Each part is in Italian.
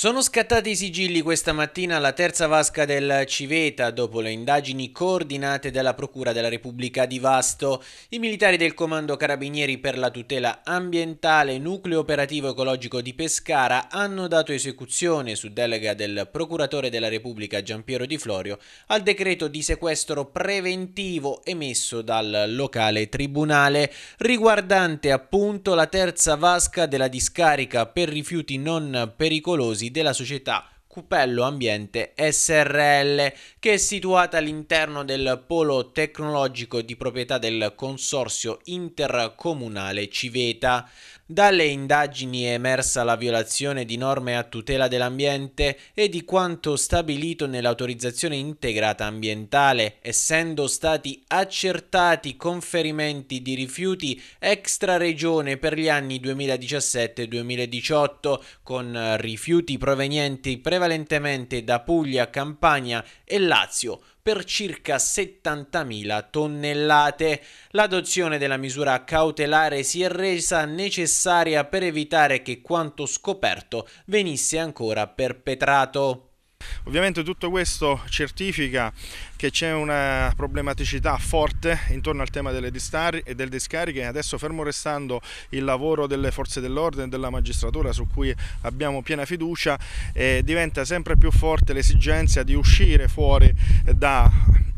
Sono scattati i sigilli questa mattina alla terza vasca del Civeta dopo le indagini coordinate dalla Procura della Repubblica di Vasto. I militari del Comando Carabinieri per la tutela ambientale Nucleo Operativo Ecologico di Pescara hanno dato esecuzione su delega del Procuratore della Repubblica Giampiero Di Florio al decreto di sequestro preventivo emesso dal locale tribunale riguardante appunto la terza vasca della discarica per rifiuti non pericolosi della società Cupello Ambiente SRL, che è situata all'interno del polo tecnologico di proprietà del consorzio intercomunale Civeta. Dalle indagini è emersa la violazione di norme a tutela dell'ambiente e di quanto stabilito nell'autorizzazione integrata ambientale, essendo stati accertati conferimenti di rifiuti extra regione per gli anni 2017-2018 con rifiuti provenienti prevalentemente prevalentemente da Puglia, Campania e Lazio per circa 70.000 tonnellate. L'adozione della misura cautelare si è resa necessaria per evitare che quanto scoperto venisse ancora perpetrato. Ovviamente tutto questo certifica che c'è una problematicità forte intorno al tema delle distari e delle discariche. Adesso fermo restando il lavoro delle forze dell'ordine e della magistratura su cui abbiamo piena fiducia, eh, diventa sempre più forte l'esigenza di uscire fuori da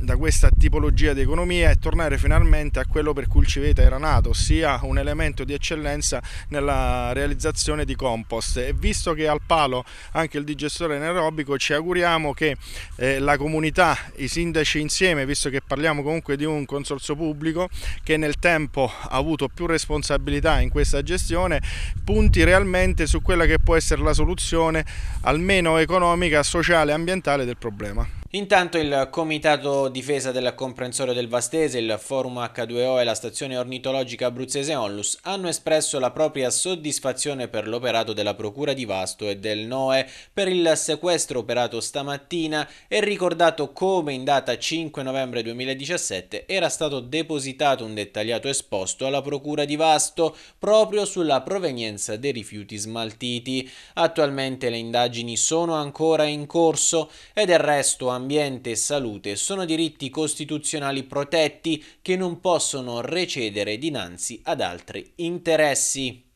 da questa tipologia di economia e tornare finalmente a quello per cui il civeta era nato, ossia un elemento di eccellenza nella realizzazione di compost. E visto che al palo anche il digestore anaerobico, ci auguriamo che eh, la comunità, i sindaci insieme, visto che parliamo comunque di un consorzio pubblico che nel tempo ha avuto più responsabilità in questa gestione, punti realmente su quella che può essere la soluzione almeno economica, sociale e ambientale del problema. Intanto il Comitato Difesa del Comprensorio del Vastese, il Forum H2O e la Stazione Ornitologica Abruzzese Onlus hanno espresso la propria soddisfazione per l'operato della Procura di Vasto e del NOE per il sequestro operato stamattina e ricordato come in data 5 novembre 2017 era stato depositato un dettagliato esposto alla Procura di Vasto proprio sulla provenienza dei rifiuti smaltiti. Attualmente le indagini sono ancora in corso e del resto a ambiente e salute sono diritti costituzionali protetti che non possono recedere dinanzi ad altri interessi.